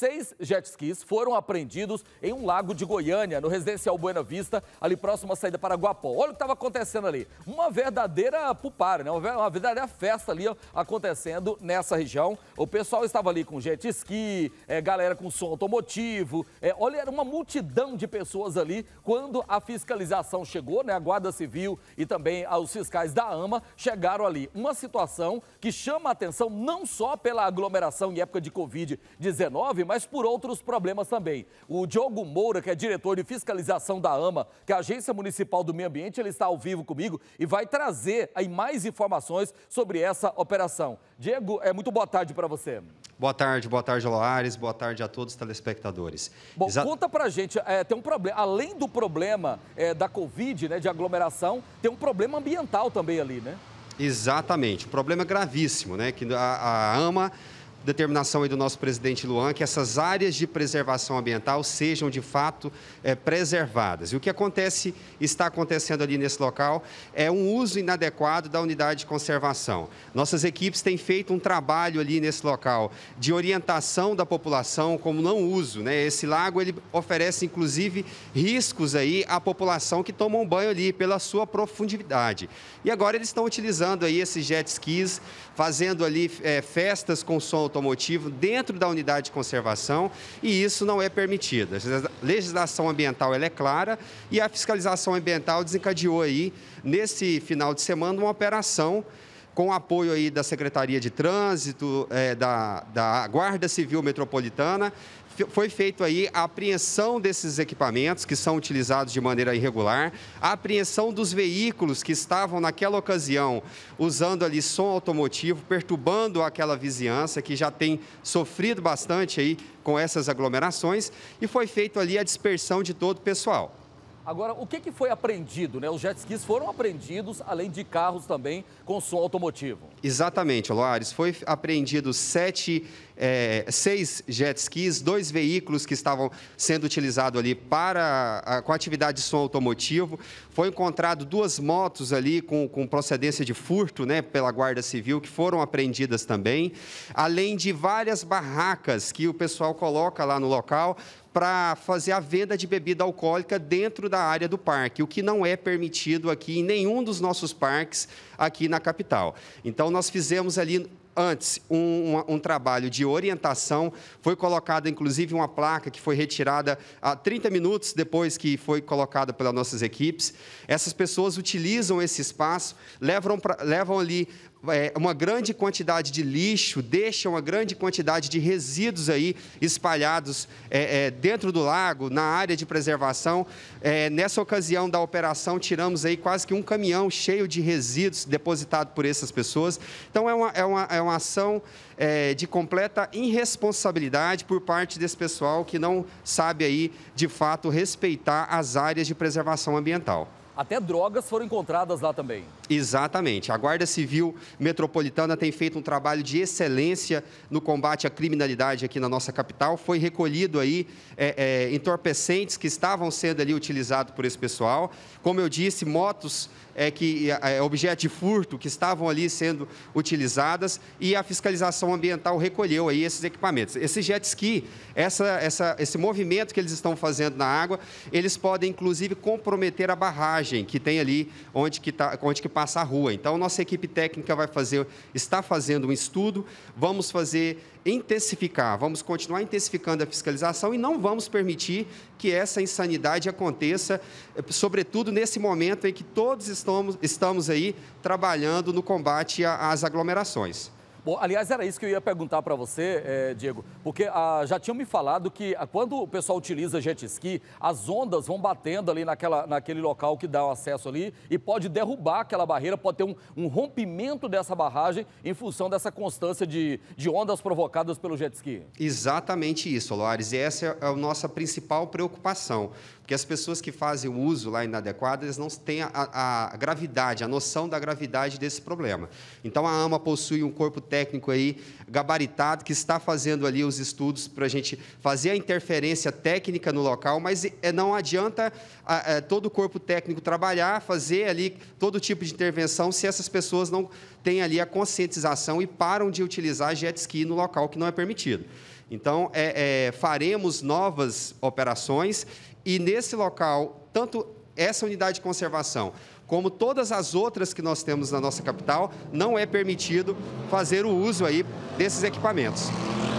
Seis jet skis foram apreendidos em um lago de Goiânia, no residencial Buena Vista, ali próximo à saída para Guapó. Olha o que estava acontecendo ali. Uma verdadeira pupara, né? uma verdadeira festa ali ó, acontecendo nessa região. O pessoal estava ali com jet ski, é, galera com som automotivo. É, olha, era uma multidão de pessoas ali quando a fiscalização chegou, né? A Guarda Civil e também os fiscais da AMA chegaram ali. Uma situação que chama a atenção não só pela aglomeração em época de Covid-19, mas por outros problemas também. O Diogo Moura, que é diretor de fiscalização da AMA, que é a Agência Municipal do Meio Ambiente, ele está ao vivo comigo e vai trazer aí mais informações sobre essa operação. Diego, é muito boa tarde para você. Boa tarde, boa tarde, Loares, boa tarde a todos os telespectadores. Bom, Exa... conta pra gente, é, tem um problema, além do problema é, da Covid, né, de aglomeração, tem um problema ambiental também ali, né? Exatamente, um problema gravíssimo, né, que a, a AMA determinação aí do nosso presidente Luan, que essas áreas de preservação ambiental sejam de fato é, preservadas. E o que acontece, está acontecendo ali nesse local, é um uso inadequado da unidade de conservação. Nossas equipes têm feito um trabalho ali nesse local de orientação da população como não uso. Né? Esse lago ele oferece inclusive riscos aí à população que toma um banho ali pela sua profundidade. E agora eles estão utilizando aí esses jet skis, fazendo ali é, festas com som automotivo dentro da unidade de conservação e isso não é permitido. A legislação ambiental é clara e a fiscalização ambiental desencadeou aí, nesse final de semana, uma operação com apoio aí da Secretaria de Trânsito, é, da, da Guarda Civil Metropolitana, foi feito aí a apreensão desses equipamentos que são utilizados de maneira irregular, a apreensão dos veículos que estavam naquela ocasião usando ali som automotivo, perturbando aquela vizinhança que já tem sofrido bastante aí com essas aglomerações e foi feito ali a dispersão de todo o pessoal. Agora, o que, que foi apreendido? Né? Os jet skis foram apreendidos, além de carros também com som automotivo. Exatamente, Loares. Foi apreendido sete é, seis jet skis, dois veículos que estavam sendo utilizados ali para a, com atividade de som automotivo. Foi encontrado duas motos ali com, com procedência de furto né, pela Guarda Civil, que foram apreendidas também, além de várias barracas que o pessoal coloca lá no local para fazer a venda de bebida alcoólica dentro da área do parque, o que não é permitido aqui em nenhum dos nossos parques aqui na capital. Então, nós fizemos ali antes um, um, um, trabalho de orientação. Foi colocada, inclusive, uma placa que foi retirada há 30 minutos depois que foi colocada pelas nossas equipes. Essas pessoas utilizam esse espaço, levam, pra, levam ali é, uma grande quantidade de lixo, deixa uma grande quantidade de resíduos aí espalhados é, é, dentro do lago, na área de preservação. É, nessa ocasião da operação, tiramos aí quase que um caminhão cheio de resíduos depositado por essas pessoas. Então, é uma, é uma, é uma ação é, de completa irresponsabilidade por parte desse pessoal que não sabe aí, de fato, respeitar as áreas de preservação ambiental. Até drogas foram encontradas lá também. Exatamente. A Guarda Civil Metropolitana tem feito um trabalho de excelência no combate à criminalidade aqui na nossa capital. Foi recolhido aí é, é, entorpecentes que estavam sendo ali utilizados por esse pessoal. Como eu disse, motos é, que é, é objeto de furto que estavam ali sendo utilizadas e a fiscalização ambiental recolheu aí esses equipamentos. Esse jet ski, essa, essa, esse movimento que eles estão fazendo na água, eles podem inclusive comprometer a barragem que tem ali onde que, tá, onde que passa a rua. Então, nossa equipe técnica vai fazer, está fazendo um estudo, vamos fazer intensificar, vamos continuar intensificando a fiscalização e não vamos permitir que essa insanidade aconteça, sobretudo nesse momento em que todos estamos, estamos aí trabalhando no combate às aglomerações. Bom, aliás, era isso que eu ia perguntar para você, eh, Diego, porque ah, já tinham me falado que ah, quando o pessoal utiliza jet ski, as ondas vão batendo ali naquela, naquele local que dá o acesso ali e pode derrubar aquela barreira, pode ter um, um rompimento dessa barragem em função dessa constância de, de ondas provocadas pelo jet ski. Exatamente isso, Loares, e essa é a nossa principal preocupação, porque as pessoas que fazem o uso lá inadequado, eles não têm a, a gravidade, a noção da gravidade desse problema. Então, a AMA possui um corpo técnico aí, gabaritado, que está fazendo ali os estudos para a gente fazer a interferência técnica no local, mas eh, não adianta a, eh, todo o corpo técnico trabalhar, fazer ali todo tipo de intervenção, se essas pessoas não têm ali a conscientização e param de utilizar jet ski no local que não é permitido. Então, é, é, faremos novas operações e nesse local, tanto essa unidade de conservação como todas as outras que nós temos na nossa capital, não é permitido fazer o uso aí desses equipamentos.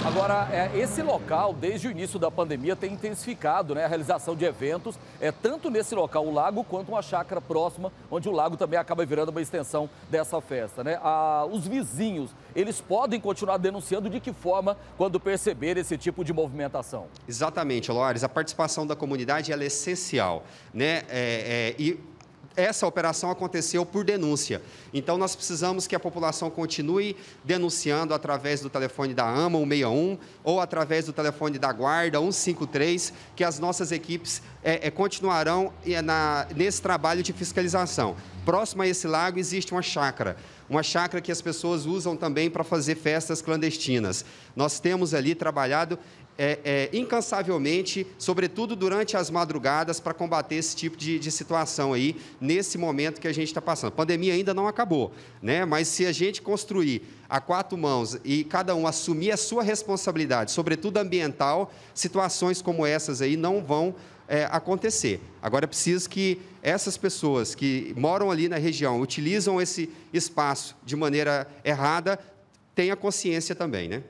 Agora, é, esse local, desde o início da pandemia, tem intensificado né, a realização de eventos, é, tanto nesse local, o lago, quanto uma chácara próxima, onde o lago também acaba virando uma extensão dessa festa. Né? a os vizinhos, eles podem continuar denunciando de que forma quando perceber esse tipo de movimentação? Exatamente, Lores. A participação da comunidade é essencial. Né? É, é, e essa operação aconteceu por denúncia. Então, nós precisamos que a população continue denunciando através do telefone da AMA 161 ou através do telefone da Guarda 153, que as nossas equipes é, é, continuarão é, na, nesse trabalho de fiscalização. Próximo a esse lago existe uma chácara, uma chácara que as pessoas usam também para fazer festas clandestinas. Nós temos ali trabalhado é, é, incansavelmente, sobretudo durante as madrugadas, para combater esse tipo de, de, situação aí, nesse momento que a gente está passando. A pandemia ainda não acabou, né? mas se a gente construir a quatro mãos e cada um assumir a sua responsabilidade, sobretudo ambiental, situações como essas aí não vão é, acontecer. Agora, é preciso que essas pessoas que moram ali na região, utilizam esse espaço de maneira errada, tenha consciência também, né?